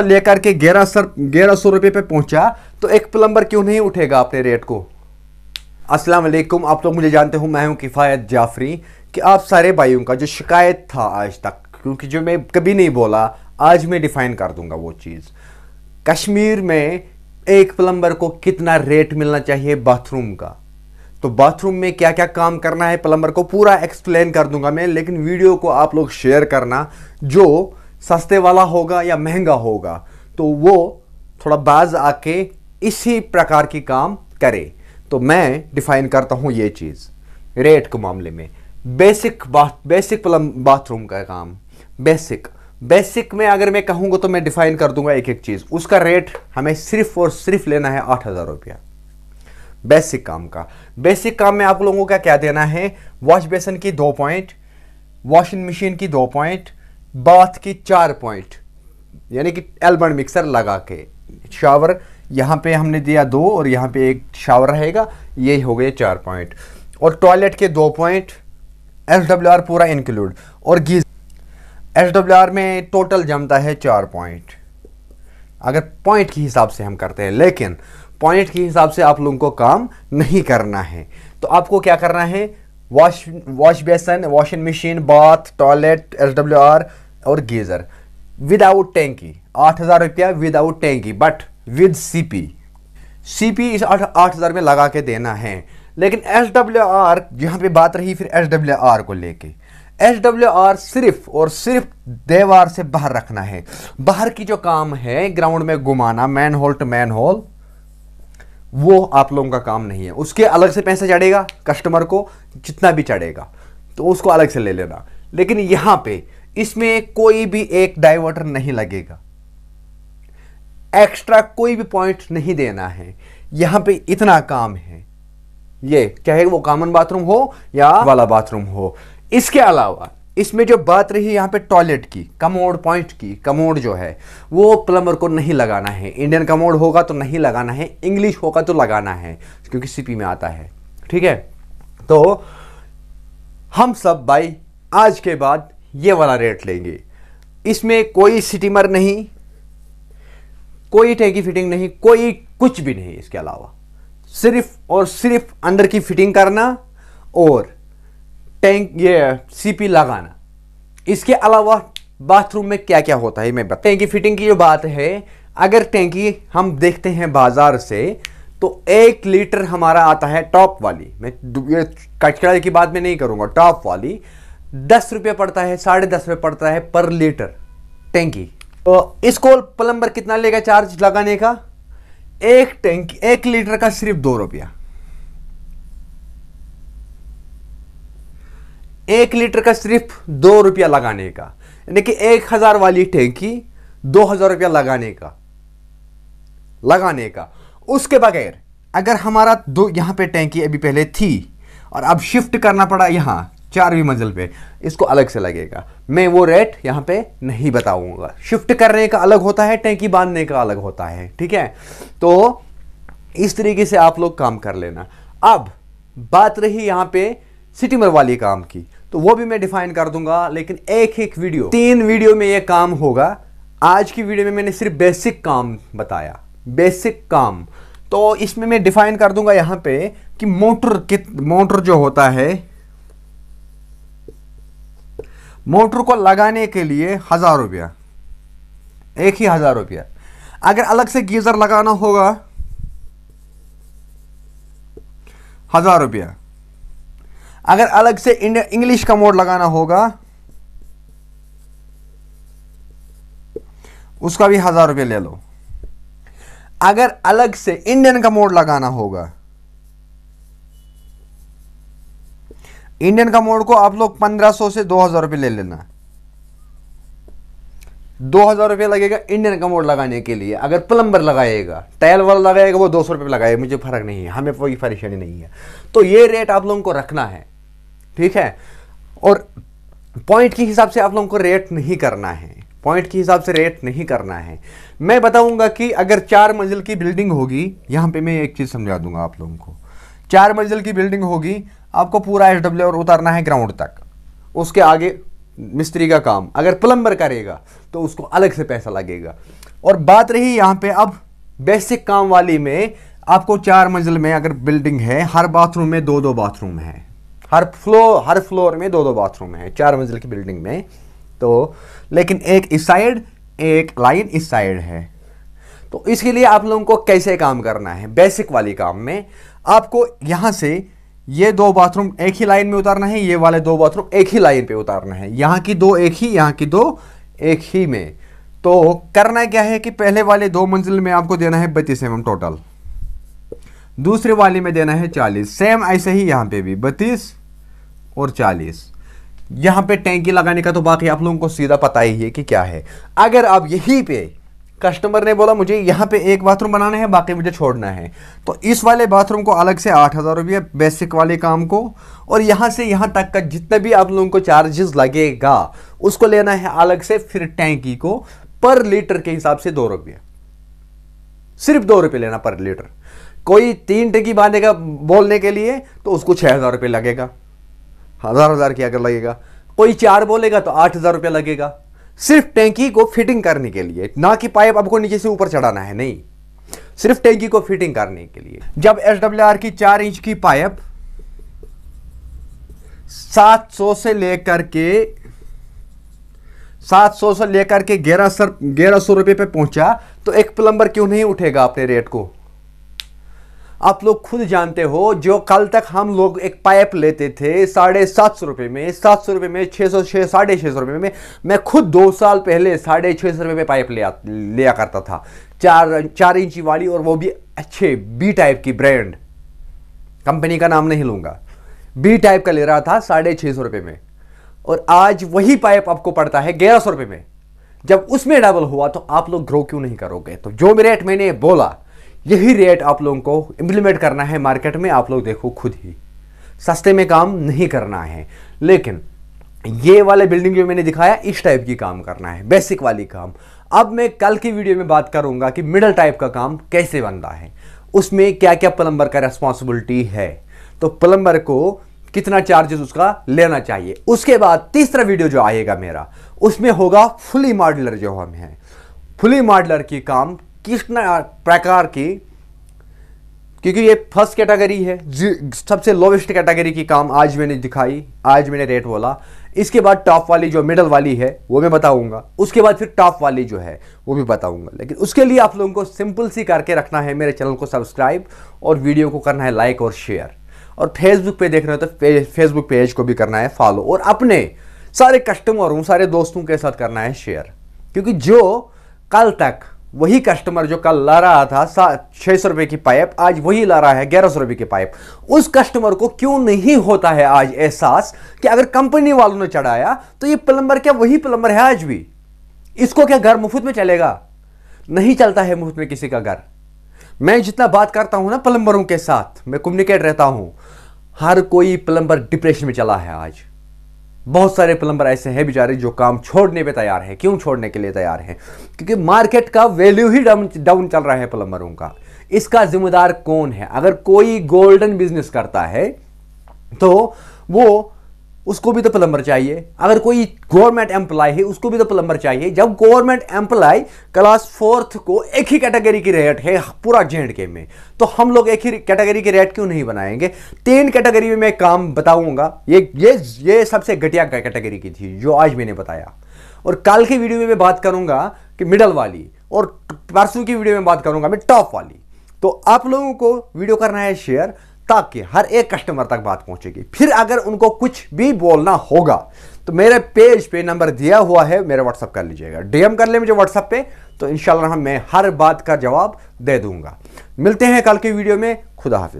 पर लेकर के ग्यारह सर ग्यारह सौ रुपये पर पहुँचा तो एक प्लम्बर क्यों नहीं उठेगा अपने रेट को अस्सलाम वालेकुम आप लोग तो मुझे जानते हो मैं हूँ किफ़ायत जाफरी कि आप सारे भाइयों का जो शिकायत था आज तक क्योंकि जो मैं कभी नहीं बोला आज मैं डिफ़ाइन कर दूंगा वो चीज़ कश्मीर में एक प्लम्बर को कितना रेट मिलना चाहिए बाथरूम का तो बाथरूम में क्या क्या काम करना है प्लम्बर को पूरा एक्सप्लेन कर दूंगा मैं लेकिन वीडियो को आप लोग शेयर करना जो सस्ते वाला होगा या महंगा होगा तो वो थोड़ा बाज आके इसी प्रकार की काम करे तो मैं डिफाइन करता हूँ ये चीज़ रेट के मामले में बेसिक बाथ बेसिक बाथरूम का काम बेसिक बेसिक में अगर मैं कहूँगा तो मैं डिफाइन कर दूंगा एक एक चीज़ उसका रेट हमें सिर्फ और सिर्फ लेना है आठ हज़ार रुपया बेसिक काम का बेसिक काम में आप लोगों का क्या देना है वॉश बेसन की दो पॉइंट वॉशिंग मशीन की दो पॉइंट बाथ की चार पॉइंट यानी कि एल्बन मिक्सर लगा के शावर यहाँ पे हमने दिया दो और यहाँ पे एक शावर रहेगा ये हो गए चार पॉइंट और टॉयलेट के दो पॉइंट एस डब्ल्यू आर पूरा इंक्लूड और गीज एस डब्ल्यू आर में टोटल जमता है चार पॉइंट अगर पॉइंट के हिसाब से हम करते हैं लेकिन पॉइंट के हिसाब से आप लोगों को काम नहीं करना है तो आपको क्या करना है wash wash basin washing machine bath toilet S W R और गीज़र विदाउट टैंकी आठ हज़ार रुपया विदाउट टैंकी but with C P C P इस आठ आठ हज़ार में लगा के देना है लेकिन एस डब्ल्यू आर यहाँ पर बात रही फिर एस डब्ल्यू आर को लेके एस डब्ल्यू आर सिर्फ और सिर्फ देवार से बाहर रखना है बाहर की जो काम है ग्राउंड में घुमाना manhole to manhole वो आप लोगों का काम नहीं है उसके अलग से पैसा चढ़ेगा कस्टमर को जितना भी चढ़ेगा तो उसको अलग से ले लेना लेकिन यहां पे इसमें कोई भी एक डाइवर्टर नहीं लगेगा एक्स्ट्रा कोई भी पॉइंट नहीं देना है यहां पे इतना काम है ये चाहे वो कॉमन बाथरूम हो या वाला बाथरूम हो इसके अलावा इसमें जो बात रही यहाँ पे टॉयलेट की कमोड पॉइंट की कमोड जो है वो प्लम्बर को नहीं लगाना है इंडियन कमोड होगा तो नहीं लगाना है इंग्लिश होगा तो लगाना है क्योंकि सीपी में आता है ठीक है तो हम सब भाई आज के बाद ये वाला रेट लेंगे इसमें कोई स्टीमर नहीं कोई टैंकी फिटिंग नहीं कोई कुछ भी नहीं इसके अलावा सिर्फ और सिर्फ अंदर की फिटिंग करना और टैंक ये सीपी लगाना इसके अलावा बाथरूम में क्या क्या होता है मैं बता टैंकी फिटिंग की जो बात है अगर टैंकी हम देखते हैं बाज़ार से तो एक लीटर हमारा आता है टॉप वाली मैं ये कचकड़ा की बात मैं नहीं करूँगा टॉप वाली दस रुपये पड़ता है साढ़े दस रुपये पड़ता है पर लीटर टैंकी तो इसको प्लम्बर कितना लेगा चार्ज लगाने का एक टैंकी एक लीटर का सिर्फ दो रुपया एक लीटर का सिर्फ दो रुपया लगाने का यानी कि एक हजार वाली टैंकी दो हजार रुपया लगाने का लगाने का उसके बगैर अगर हमारा दो यहां पे टैंकी अभी पहले थी और अब शिफ्ट करना पड़ा यहां चारवीं मंजिल पे इसको अलग से लगेगा मैं वो रेट यहां पे नहीं बताऊंगा शिफ्ट करने का अलग होता है टैंकी बांधने का अलग होता है ठीक है तो इस तरीके से आप लोग काम कर लेना अब बात रही यहां पे सिटीमर वाली काम की तो वो भी मैं डिफाइन कर दूंगा लेकिन एक एक वीडियो तीन वीडियो में ये काम होगा आज की वीडियो में मैंने सिर्फ बेसिक काम बताया बेसिक काम तो इसमें मैं डिफाइन कर दूंगा यहां पे कि मोटर कित मोटर जो होता है मोटर को लगाने के लिए हजार रुपया एक ही हजार रुपया अगर अलग से गीजर लगाना होगा हजार रुपया अगर अलग से इंग्लिश का मोड लगाना होगा उसका भी हजार रुपये ले लो अगर अलग से इंडियन का मोड लगाना होगा इंडियन का मोड को आप लोग पंद्रह सौ से दो हजार रुपये ले लेना दो हज़ार रुपये लगेगा इंडियन कमोड लगाने के लिए अगर प्लम्बर लगाएगा टाइल वाला लगाएगा वो दो सौ रुपये लगाएगा मुझे फ़र्क नहीं है हमें कोई परेशानी नहीं है तो ये रेट आप लोगों को रखना है ठीक है और पॉइंट के हिसाब से आप लोगों को रेट नहीं करना है पॉइंट के हिसाब से रेट नहीं करना है मैं बताऊंगा कि अगर चार मंजिल की बिल्डिंग होगी यहाँ पे मैं एक चीज़ समझा दूंगा आप लोगों को चार मंजिल की बिल्डिंग होगी आपको पूरा एस डब्ल्यू उतारना है ग्राउंड तक उसके आगे मिस्त्री का काम अगर प्लम्बर करेगा तो उसको अलग से पैसा लगेगा और बात रही यहाँ पे अब बेसिक काम वाली में आपको चार मंजिल में अगर बिल्डिंग है हर बाथरूम में दो दो बाथरूम है हर फ्लोर हर फ्लोर में दो दो बाथरूम है चार मंजिल की बिल्डिंग में तो लेकिन एक इस साइड एक लाइन इस साइड है तो इसके लिए आप लोगों को कैसे काम करना है बेसिक वाली काम में आपको यहाँ से ये दो बाथरूम एक ही लाइन में उतारना है ये वाले दो बाथरूम एक ही लाइन पे उतारना है यहाँ की दो एक ही यहाँ की दो एक ही में तो करना क्या है कि पहले वाले दो मंजिल में आपको देना है बत्तीस एम टोटल दूसरे वाले में देना है चालीस सेम ऐसे ही यहाँ पे भी बत्तीस और चालीस यहाँ पे टैंकी लगाने का तो बाकी आप लोगों को सीधा पता ही है कि क्या है अगर आप यहीं पे कस्टमर ने बोला मुझे यहाँ पे एक बाथरूम बनाना है बाकी मुझे छोड़ना है तो इस वाले बाथरूम को अलग से आठ हज़ार रुपये बेसिक वाले काम को और यहाँ से यहाँ तक का जितना भी आप लोगों को चार्जेस लगेगा उसको लेना है अलग से फिर टैंकी को पर लीटर के हिसाब से दो रुपये सिर्फ दो रुपये लेना पर लीटर कोई तीन टंकी बांधेगा बोलने के लिए तो उसको छः हज़ार रुपये लगेगा हज़ार हज़ार की अगर लगेगा कोई चार बोलेगा तो आठ हज़ार रुपये लगेगा सिर्फ टैंकी को फिटिंग करने के लिए ना कि पाइप आपको नीचे से ऊपर चढ़ाना है नहीं सिर्फ टैंकी को फिटिंग करने के लिए जब एस की चार इंच की पाइप 700 से लेकर के 700 से लेकर के ग्यारह सौ ग्यारह सौ रुपये पे पहुंचा तो एक प्लम्बर क्यों नहीं उठेगा अपने रेट को आप लोग खुद जानते हो जो कल तक हम लोग एक पाइप लेते थे साढ़े सात सौ रुपये में सात सौ रुपये में छः सौ छः साढ़े छः सौ रुपये में मैं खुद दो साल पहले साढ़े छः सौ रुपये में पाइप ले लिया करता था चार चार इंची वाली और वो भी अच्छे बी टाइप की ब्रांड कंपनी का नाम नहीं लूँगा बी टाइप का ले रहा था साढ़े छः सौ रुपये में और आज वही पाइप आपको पड़ता है ग्यारह सौ रुपये में जब उसमें डबल हुआ तो आप लोग ग्रो क्यों नहीं करोगे तो जो रेट मैंने बोला यही रेट आप लोगों को इम्प्लीमेंट करना है मार्केट में आप लोग देखो खुद ही सस्ते में काम नहीं करना है लेकिन ये वाले बिल्डिंग जो मैंने दिखाया इस टाइप की काम करना है बेसिक वाली काम अब मैं कल की वीडियो में बात करूंगा कि मिडल टाइप का काम कैसे बनता है उसमें क्या क्या प्लम्बर का रेस्पॉन्सिबिलिटी है तो प्लम्बर को कितना चार्जेस उसका लेना चाहिए उसके बाद तीसरा वीडियो जो आएगा मेरा उसमें होगा फुली मॉडलर जो हम हैं फुली मॉडलर की काम कितना प्रकार की क्योंकि ये फर्स्ट कैटेगरी है सबसे लोवेस्ट कैटेगरी की काम आज मैंने दिखाई आज मैंने रेट बोला इसके बाद टॉप वाली जो मिडल वाली है वो मैं बताऊंगा उसके बाद फिर टॉप वाली जो है वो भी बताऊंगा लेकिन उसके लिए आप लोगों को सिंपल सी करके रखना है मेरे चैनल को सब्सक्राइब और वीडियो को करना है लाइक और शेयर और फेसबुक पर देख रहे हो तो फेसबुक पेज को भी करना है फॉलो और अपने सारे कस्टमरों सारे दोस्तों के साथ करना है शेयर क्योंकि जो कल तक वही कस्टमर जो कल ला रहा था छह सौ रुपए की पाइप आज वही ला रहा है ग्यारह सौ रुपए की पाइप उस कस्टमर को क्यों नहीं होता है आज एहसास कि अगर कंपनी वालों ने चढ़ाया तो ये प्लम्बर क्या वही प्लम्बर है आज भी इसको क्या घर मुफ्त में चलेगा नहीं चलता है मुफ्त में किसी का घर मैं जितना बात करता हूं ना प्लम्बरों के साथ मैं कम्युनिकेट रहता हूं हर कोई प्लम्बर डिप्रेशन में चला है आज बहुत सारे प्लम्बर ऐसे हैं बेचारे जो काम छोड़ने पे तैयार हैं क्यों छोड़ने के लिए तैयार हैं क्योंकि मार्केट का वैल्यू ही डाउन डाउन चल रहा है प्लम्बरों का इसका जिम्मेदार कौन है अगर कोई गोल्डन बिजनेस करता है तो वो उसको भी तो प्लम्बर चाहिए अगर कोई गवर्नमेंट एम्प्लॉय है उसको भी तो प्लम्बर चाहिए जब गवर्नमेंट एम्प्लॉय क्लास फोर्थ को एक ही कैटेगरी की रेट है पूरा जे के में तो हम लोग एक ही कैटेगरी की रेट क्यों नहीं बनाएंगे तीन कैटेगरी में मैं काम बताऊंगा ये ये ये सबसे घटिया कैटेगरी की थी जो आज मैंने बताया और कल की वीडियो में मैं बात करूंगा कि मिडल वाली और परसों की वीडियो में बात करूंगा मैं टॉप वाली तो आप लोगों को वीडियो करना है शेयर ताकि हर एक कस्टमर तक बात पहुंचेगी फिर अगर उनको कुछ भी बोलना होगा तो मेरे पेज पे नंबर दिया हुआ है मेरा व्हाट्सअप कर लीजिएगा डीएम कर ले मुझे व्हाट्सअप पे तो इन मैं हर बात का जवाब दे दूंगा मिलते हैं कल की वीडियो में खुदा हाफिज